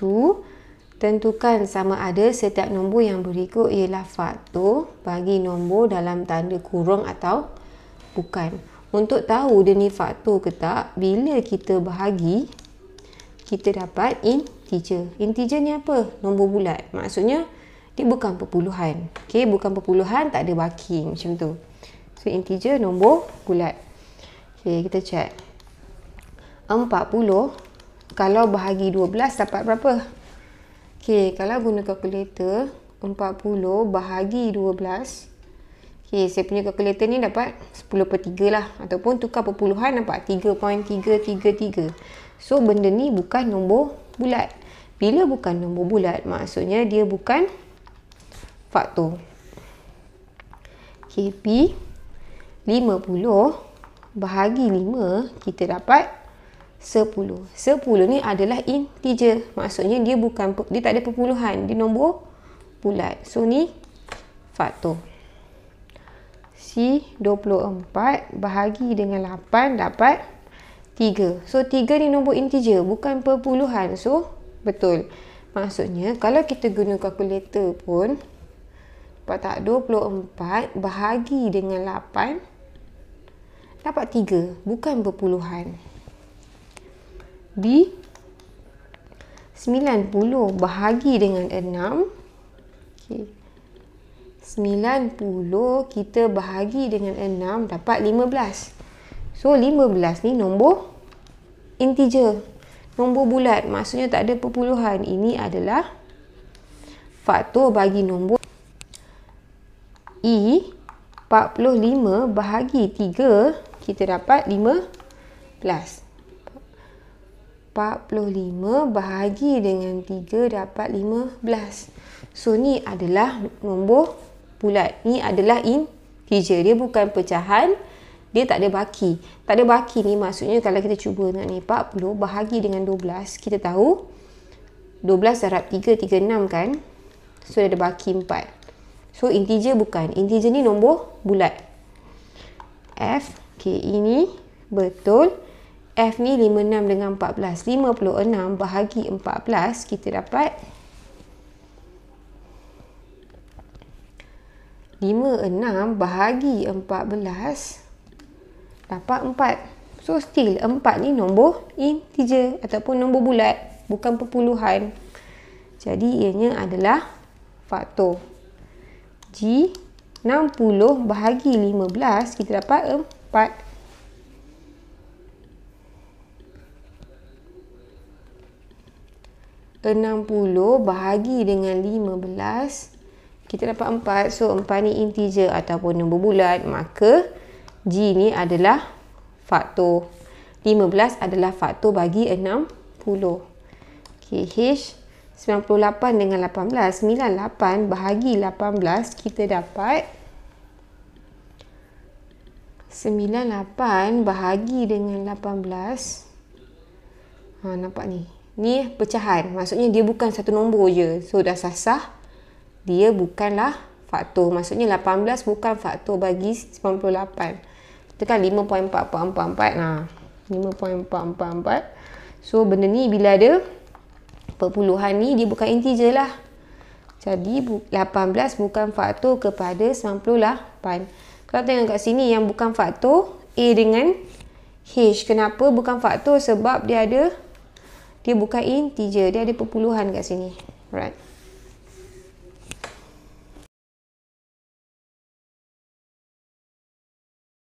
tu tentukan sama ada setiap nombor yang berikut ialah faktor bagi nombor dalam tanda kurung atau bukan untuk tahu dia ni faktor ke tak bila kita bahagi kita dapat integer integer ni apa? nombor bulat maksudnya dia bukan perpuluhan ok bukan perpuluhan tak ada baki macam tu so integer nombor bulat ok kita check 40 kalau bahagi 12 dapat berapa? Okey, kalau guna kalkulator 40 bahagi 12 Okey, saya punya kalkulator ni dapat 10 per 3 lah ataupun tukar perpuluhan nampak 3.333 So benda ni bukan nombor bulat Bila bukan nombor bulat maksudnya dia bukan faktor KP 50 bahagi 5 kita dapat 0.5 10. 10 ni adalah integer. Maksudnya dia bukan dia tak ada perpuluhan, dia nombor bulat. So ni faktor. C 24 bahagi dengan 8 dapat 3. So 3 ni nombor integer, bukan perpuluhan. So betul. Maksudnya kalau kita guna kalkulator pun dapat tak 24 bahagi dengan 8 dapat tiga, bukan perpuluhan di 90 bahagi dengan 6 okey 90 kita bahagi dengan 6 dapat 15 so 15 ni nombor integer nombor bulat maksudnya tak ada perpuluhan ini adalah faktor bagi nombor e. i 45 bahagi 3 kita dapat 15 45 bahagi dengan 3 dapat 15. So ni adalah nombor bulat. Ni adalah integer. Dia bukan pecahan. Dia tak ada baki. Tak ada baki ni maksudnya kalau kita cuba nak ni 40 bahagi dengan 12. Kita tahu 12 darab 3, 36 kan. So dia ada baki 4. So integer bukan. Integer ni nombor bulat. F. Okay, ini e betul. Betul. F ni 56 dengan 14. 56 bahagi 14 kita dapat 56 bahagi 14 dapat 4. So still 4 ni nombor integer ataupun nombor bulat bukan perpuluhan. Jadi ianya adalah faktor G 60 bahagi 15 kita dapat 4. 60 bahagi dengan 15 kita dapat 4 so 4 ni integer ataupun nombor bulat maka G ni adalah faktor 15 adalah faktor bagi 60 ok H 98 dengan 18 98 bahagi 18 kita dapat 98 bahagi dengan 18 ha, nampak ni ni pecahan. Maksudnya dia bukan satu nombor je. So dah sah-sah. Dia bukanlah faktor. Maksudnya 18 bukan faktor bagi 98. Tekan 5.4444. Nah, 5.4444. So benda ni bila ada perpuluhan ni dia bukan integer lah. Jadi 18 bukan faktor kepada 98. Kalau tengok kat sini yang bukan faktor A dengan H. Kenapa bukan faktor? Sebab dia ada dia bukan integer, dia ada perpuluhan kat sini. Right.